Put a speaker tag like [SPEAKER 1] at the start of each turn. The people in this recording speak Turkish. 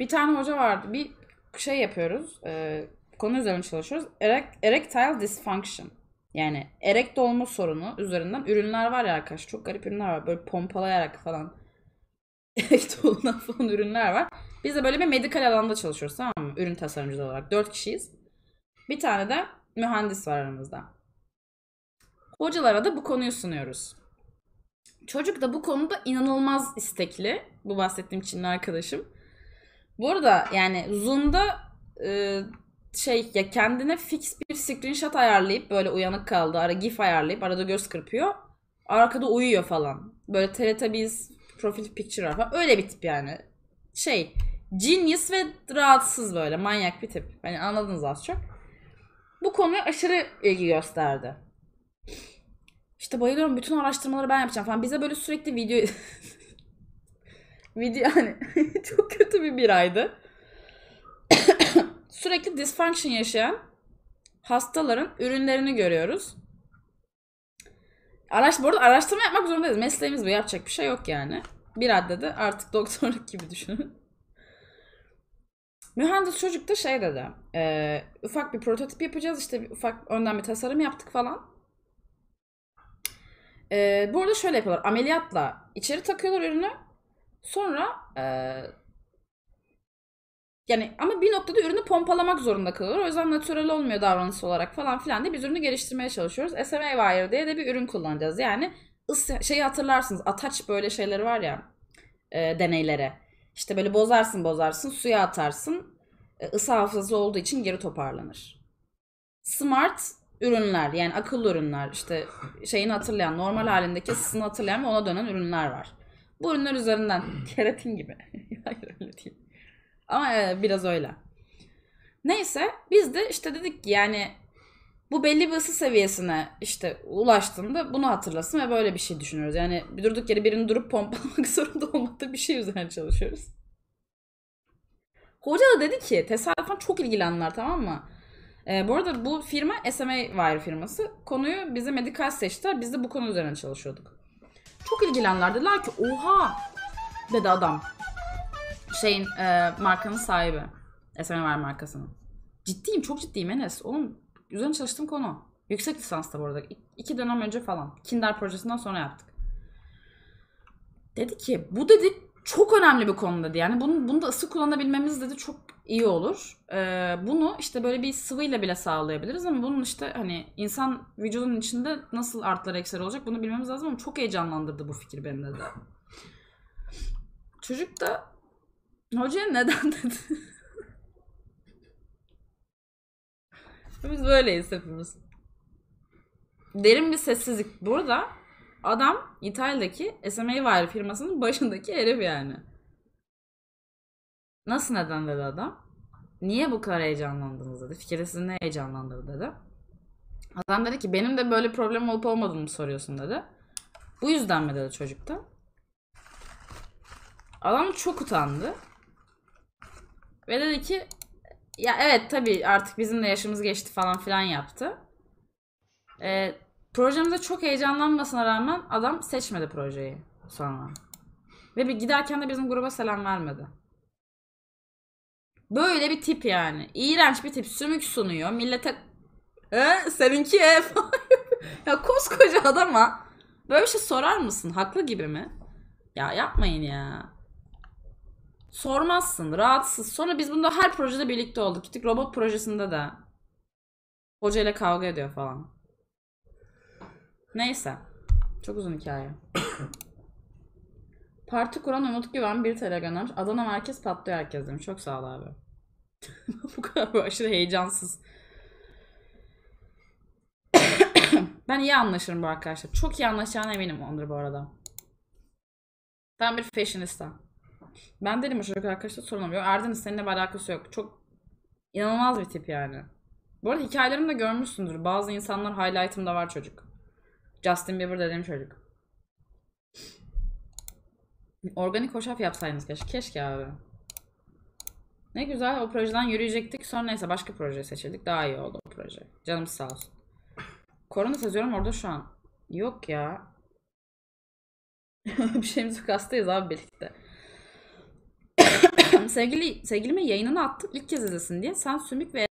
[SPEAKER 1] Bir tane hoca vardı. Bir şey yapıyoruz. E, konu üzerine çalışıyoruz. Erect, erectile dysfunction. Yani erekt olma sorunu üzerinden ürünler var ya arkadaş. Çok garip ürünler var. Böyle pompalayarak falan. Erekt olunan falan ürünler var. Biz de böyle bir medikal alanda çalışıyoruz tamam mı? Ürün tasarımcısı olarak. Dört kişiyiz. Bir tane de mühendis var aramızda. Hocalara da bu konuyu sunuyoruz. Çocuk da bu konuda inanılmaz istekli. Bu bahsettiğim Çinli arkadaşım. Burada yani Zoom'da e, şey ya kendine fix bir screenshot ayarlayıp böyle uyanık kaldı. Ara gif ayarlayıp arada göz kırpıyor. Arkada uyuyor falan. Böyle TRTBiz profil picture falan. Öyle bir tip yani. Şey genius ve rahatsız böyle manyak bir tip. Hani anladınız az çok. Bu konuya aşırı ilgi gösterdi. İşte bayılıyorum bütün araştırmaları ben yapacağım falan. Bize böyle sürekli video video hani çok kötü bir bir aydı. Sürekli dysfunction yaşayan hastaların ürünlerini görüyoruz. Araş, bu arada araştırma yapmak zorundayız. Mesleğimiz bu. Yapacak bir şey yok yani. Bir adede artık doktorluk gibi düşünün. Mühendis çocuk da şey dedi. E, ufak bir prototip yapacağız. işte bir, ufak önden bir tasarım yaptık falan. E, bu şöyle yapıyorlar. Ameliyatla içeri takıyorlar ürünü. Sonra e, yani ama bir noktada ürünü pompalamak zorunda kalıyor. O yüzden natürel olmuyor davranış olarak falan filan diye biz ürünü geliştirmeye çalışıyoruz. SMA Wire diye de bir ürün kullanacağız. Yani şeyi hatırlarsınız. Ataç böyle şeyleri var ya e, deneylere. İşte böyle bozarsın bozarsın suya atarsın. E, ısı hafızası olduğu için geri toparlanır. Smart ürünler yani akıllı ürünler işte şeyini hatırlayan normal halindeki ısısını hatırlayan ve ona dönen ürünler var. Bu ürünler üzerinden. Hmm. Keratin gibi. Hayır öyle değil. Ama e, biraz öyle. Neyse biz de işte dedik ki yani bu belli bir ısı seviyesine işte ulaştığında bunu hatırlasın ve böyle bir şey düşünüyoruz. Yani bir durduk yere birini durup pompalamak zorunda olmakta bir şey üzerine çalışıyoruz. Hoca da dedi ki tesadüfen çok ilgilenler tamam mı? Ee, bu arada bu firma SMA Wire firması. Konuyu bize medikal seçtiler. Biz de bu konu üzerine çalışıyorduk. Çok ilgilendiler. Dediler ki oha dedi adam. Şeyin e, markanın sahibi. SMR markasının. Ciddiyim çok ciddiyim Enes. Oğlum üzerine çalıştığım konu. Yüksek lisansta bu arada. iki dönem önce falan. Kinder projesinden sonra yaptık. Dedi ki bu dedi çok önemli bir konu dedi. Yani bunu, bunu da ısı kullanabilmemiz dedi çok iyi olur. Ee, bunu işte böyle bir sıvıyla bile sağlayabiliriz ama bunun işte hani insan vücudunun içinde nasıl artlar eksiler olacak bunu bilmemiz lazım ama çok heyecanlandırdı bu fikir beni de. Çocuk da hocaya neden dedi. Biz böyleyiz hepimiz. Derin bir sessizlik. Burada adam İtalya'daki SMA Wire firmasının başındaki herif yani. Nasıl neden dedi adam. Niye bu kadar heyecanlandınız dedi. Fikri sizi ne heyecanlandırdı dedi. Adam dedi ki benim de böyle problem olup olmadığını soruyorsun dedi. Bu yüzden mi dedi çocukta. Adam çok utandı. Ve dedi ki ya evet tabii artık bizim de yaşımız geçti falan filan yaptı. Ee, projemize çok heyecanlanmasına rağmen adam seçmedi projeyi sonra. Ve bir giderken de bizim gruba selam vermedi. Böyle bir tip yani. İğrenç bir tip. Sümük sunuyor. Millete e, seninki ev. ya koskoca adama böyle bir şey sorar mısın? Haklı gibi mi? Ya yapmayın ya. Sormazsın. Rahatsız. Sonra biz bunda her projede birlikte olduk. Gittik robot projesinde de. Hoca ile kavga ediyor falan. Neyse. Çok uzun hikaye. Parti kuran Umut Güven bir TL göndermiş. Adana merkez patlıyor herkes demiş. Çok sağ ol abi. bu kadar bu aşırı heyecansız. ben iyi anlaşırım bu arkadaşlar. Çok iyi anlaşacağına eminim ondur bu arada. Tam bir fashionista. Ben dedim çocuk arkadaşlar sorun oluyor. Erdem'in seninle bir alakası yok. Çok inanılmaz bir tip yani. Bu arada hikayelerimi de görmüşsündür. Bazı insanlar highlight'ımda var çocuk. Justin Bieber dediğim çocuk. Organik hoşaf yapsaydınız keşke. Keşke abi. Ne güzel o projeden yürüyecektik. Sonra neyse başka proje seçildik. Daha iyi oldu o proje. Canım sağ olsun. Korona seziyorum orada şu an. Yok ya. bir şeyimiz yok hastayız abi birlikte. Sevgili, sevgilime yayınını attık ilk kez izlesin diye. Sen sümük ve